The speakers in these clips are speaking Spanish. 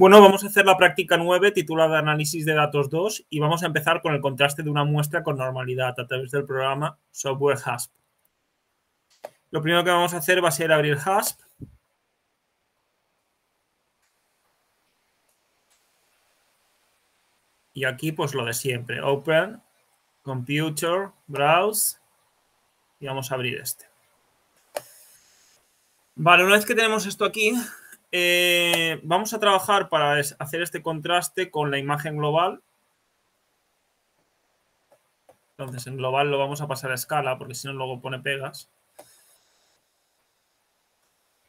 Bueno, vamos a hacer la práctica 9 titulada Análisis de datos 2 y vamos a empezar con el contraste de una muestra con normalidad a través del programa Software HASP. Lo primero que vamos a hacer va a ser abrir HASP. Y aquí pues lo de siempre, Open, Computer, Browse y vamos a abrir este. Vale, una vez que tenemos esto aquí, eh, vamos a trabajar para hacer este contraste con la imagen global. Entonces, en global lo vamos a pasar a escala, porque si no luego pone pegas.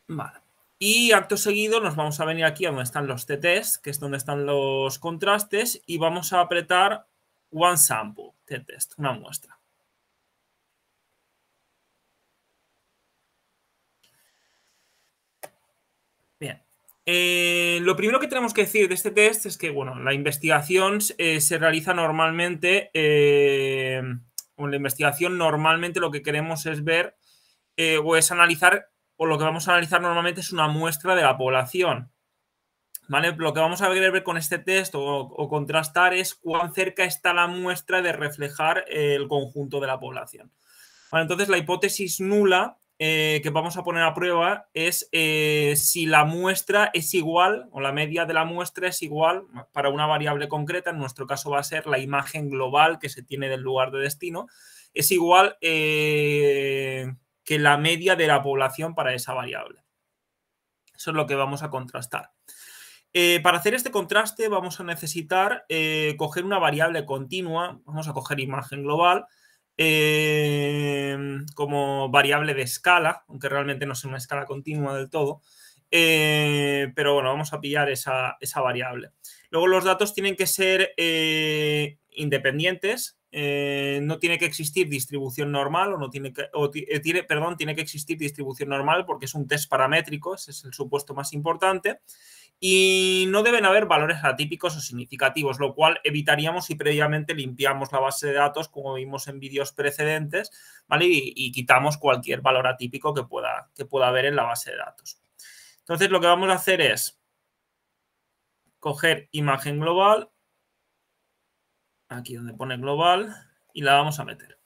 Vale. Y acto seguido nos vamos a venir aquí a donde están los TTs, que es donde están los contrastes, y vamos a apretar One Sample, T-Test, una muestra. Bien. Eh, lo primero que tenemos que decir de este test es que, bueno, la investigación eh, se realiza normalmente, eh, o en la investigación normalmente lo que queremos es ver o es analizar, o lo que vamos a analizar normalmente es una muestra de la población. ¿Vale? Lo que vamos a ver, ver con este test o, contrastar es cuán cerca está la muestra de reflejar el conjunto de la población. entonces, la hipótesis nula eh, que vamos a poner a prueba es eh, si la muestra es igual o la media de la muestra es igual para una variable concreta, en nuestro caso va a ser la imagen global que se tiene del lugar de destino, es igual eh, que la media de la población para esa variable. Eso es lo que vamos a contrastar. para hacer este contraste vamos a necesitar coger una variable continua, vamos a coger imagen global Em, como variable de escala, aunque realmente no sea una escala continua del todo. Eh, pero bueno, vamos a pillar esa, variable. Luego los datos tienen que ser eh, independientes, eh, no tiene que existir distribución normal o no tiene que, tiene, perdón, tiene que existir distribución normal porque es un test paramétrico, ese es el supuesto más importante y no deben haber valores atípicos o significativos, lo cual evitaríamos si previamente limpiamos la base de datos, como vimos en vídeos precedentes, ¿vale? Y, quitamos cualquier valor atípico que pueda, que pueda haber en la base de datos. Entonces, lo que vamos a hacer es coger imagen global, aquí donde pone global, y la vamos a meter.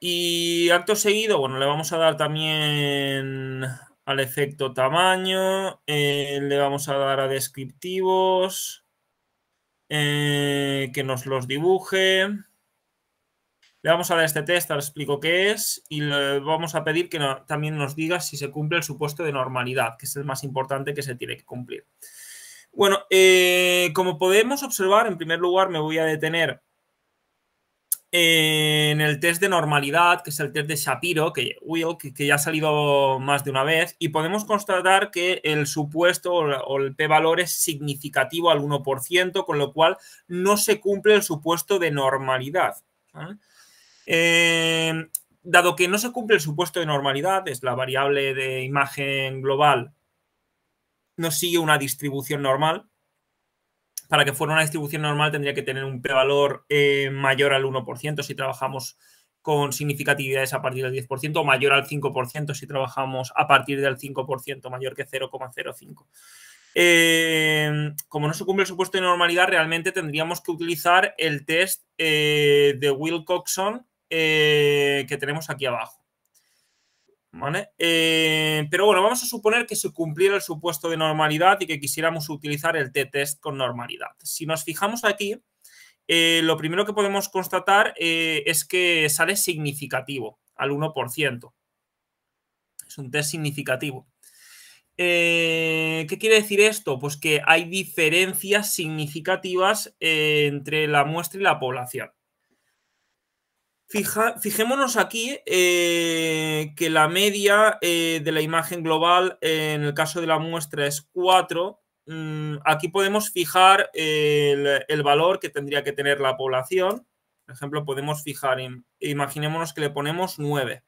Y acto seguido, bueno, le vamos a dar también al efecto tamaño, eh, le vamos a dar a descriptivos, eh, que nos los dibuje. Le vamos a dar este test, ahora explico qué es, y le vamos a pedir que también nos diga si se cumple el supuesto de normalidad, que es el más importante que se tiene que cumplir. Bueno, eh, como podemos observar, en primer lugar me voy a detener en el test de normalidad, que es el test de Shapiro, que, ya ha salido más de una vez, y podemos constatar que el supuesto o el p-valor es significativo al 1%, con lo cual no se cumple el supuesto de normalidad. Eh, dado que no se cumple el supuesto de normalidad, es la variable de imagen global, no sigue una distribución normal, para que fuera una distribución normal tendría que tener un prevalor valor eh, mayor al 1% si trabajamos con significatividades a partir del 10% o mayor al 5% si trabajamos a partir del 5%, mayor que 0,05. Eh, como no se cumple el supuesto de normalidad, realmente tendríamos que utilizar el test eh, de Wilcoxon que tenemos aquí abajo. Eh, pero bueno, vamos a suponer que se cumpliera el supuesto de normalidad y que quisiéramos utilizar el t-test con normalidad. Si nos fijamos aquí, eh, lo primero que podemos constatar eh, es que sale significativo al 1%. Es un test significativo. ¿Qué quiere decir esto? Pues que hay diferencias significativas entre la muestra y la población. Fija, fijémonos aquí eh, que la media eh, de la imagen global en el caso de la muestra es 4. Mm, aquí podemos fijar el, el, valor que tendría que tener la población. Por ejemplo, podemos fijar, imaginémonos que le ponemos 9.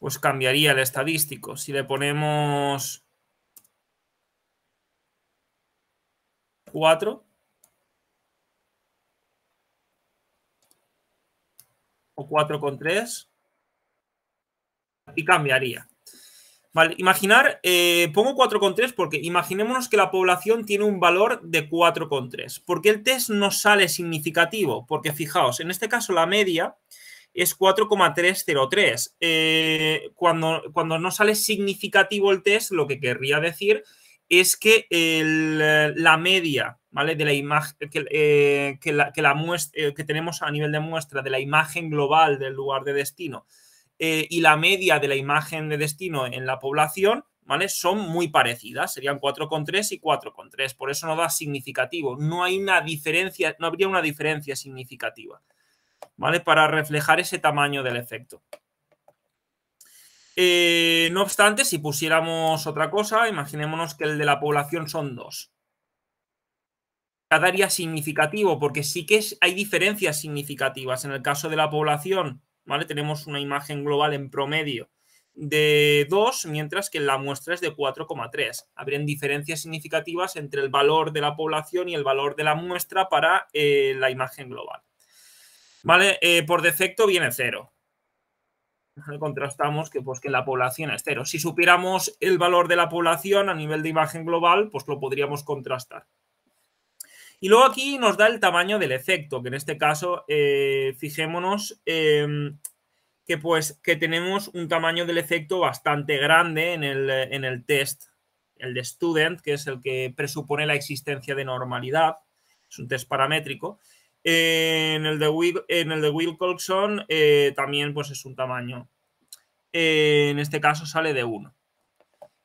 Pues cambiaría el estadístico. Si le ponemos 4, 4,3 y cambiaría. Vale, imaginar, eh, pongo 4,3 porque imaginémonos que la población tiene un valor de 4,3. ¿Por qué el test no sale significativo? Porque fijaos, en este caso la media es 4,303. Eh, cuando, cuando no sale significativo el test, lo que querría decir es que la media de la imagen eh, que, la, eh, que tenemos a nivel de muestra de la imagen global del lugar de destino eh, y la media de la imagen de destino en la población, ¿vale? Son muy parecidas, serían 4,3 y 4,3, por eso no da significativo, no hay una diferencia, no habría una diferencia significativa, ¿vale? Para reflejar ese tamaño del efecto. no obstante, si pusiéramos otra cosa, imaginémonos que el de la población son 2, cada día significativo, porque sí que hay diferencias significativas. En el caso de la población, ¿vale? Tenemos una imagen global en promedio de 2, mientras que la muestra es de 4,3. Habrían diferencias significativas entre el valor de la población y el valor de la muestra para eh, la imagen global. ¿Vale? Eh, por defecto viene cero Contrastamos que, pues, que la población es cero Si supiéramos el valor de la población a nivel de imagen global, pues lo podríamos contrastar. Y luego aquí nos da el tamaño del efecto, que en este caso, eh, fijémonos em, que, pues, que tenemos un tamaño del efecto bastante grande en el, test, el de student, que es el que presupone la existencia de normalidad, es un test paramétrico. en, el de Will, en eh, también pues, es un tamaño. Eh, en este caso sale de 1.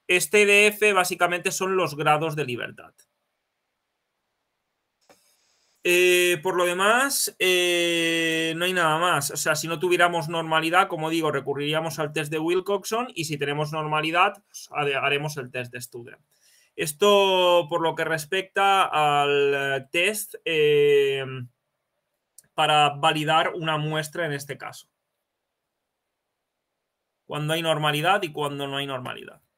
Este DF básicamente son los grados de libertad. Eh, por lo demás, eh, no hay nada más. O sea, si no tuviéramos normalidad, como digo, recurriríamos al test de Wilcoxon y si tenemos normalidad, pues, haremos el test de Student. Esto por lo que respecta al eh, test para validar una muestra en este caso. Cuando hay normalidad y cuando no hay normalidad.